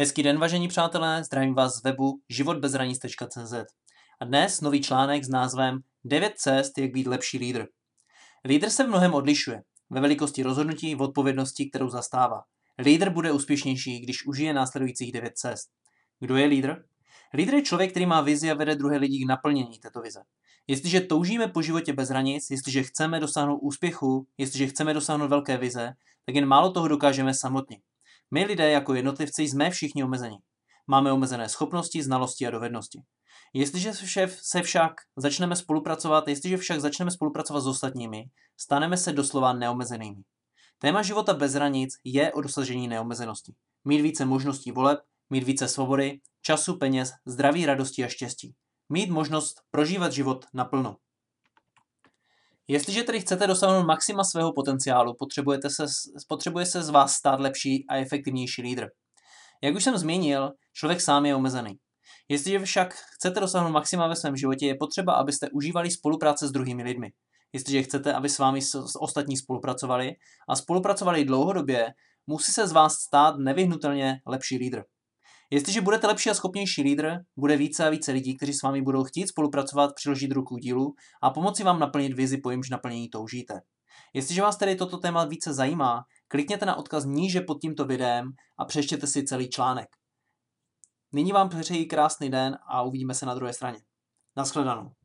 Hezký den, vážení přátelé, zdravím vás z webu životbezhranic.cz a dnes nový článek s názvem 9 cest, jak být lepší lídr. Lídr se v mnohem odlišuje, ve velikosti rozhodnutí, v odpovědnosti, kterou zastává. Lídr bude úspěšnější, když užije následujících 9 cest. Kdo je lídr? Lídr je člověk, který má vizi a vede druhé lidi k naplnění této vize. Jestliže toužíme po životě bez hranic, jestliže chceme dosáhnout úspěchu, jestliže chceme dosáhnout velké vize, tak jen málo toho dokážeme samotně. My lidé jako jednotlivci jsme všichni omezeni. Máme omezené schopnosti, znalosti a dovednosti. Jestliže šéf se však začneme spolupracovat, jestliže však začneme spolupracovat s ostatními, staneme se doslova neomezenými. Téma života bez hranic je o dosažení neomezenosti. Mít více možností voleb, mít více svobody, času, peněz, zdraví, radosti a štěstí. Mít možnost prožívat život naplno. Jestliže tedy chcete dosáhnout maxima svého potenciálu, potřebujete se, potřebuje se z vás stát lepší a efektivnější lídr. Jak už jsem zmínil, člověk sám je omezený. Jestliže však chcete dosáhnout maxima ve svém životě, je potřeba, abyste užívali spolupráce s druhými lidmi. Jestliže chcete, aby s vámi s ostatní spolupracovali a spolupracovali dlouhodobě, musí se z vás stát nevyhnutelně lepší lídr. Jestliže budete lepší a schopnější lídr, bude více a více lidí, kteří s vámi budou chtít spolupracovat, přiložit ruku dílu a pomoci vám naplnit vizi, po jimž naplnění toužíte. Jestliže vás tedy toto téma více zajímá, klikněte na odkaz níže pod tímto videem a přečtěte si celý článek. Nyní vám přeji krásný den a uvidíme se na druhé straně. Naschledanou.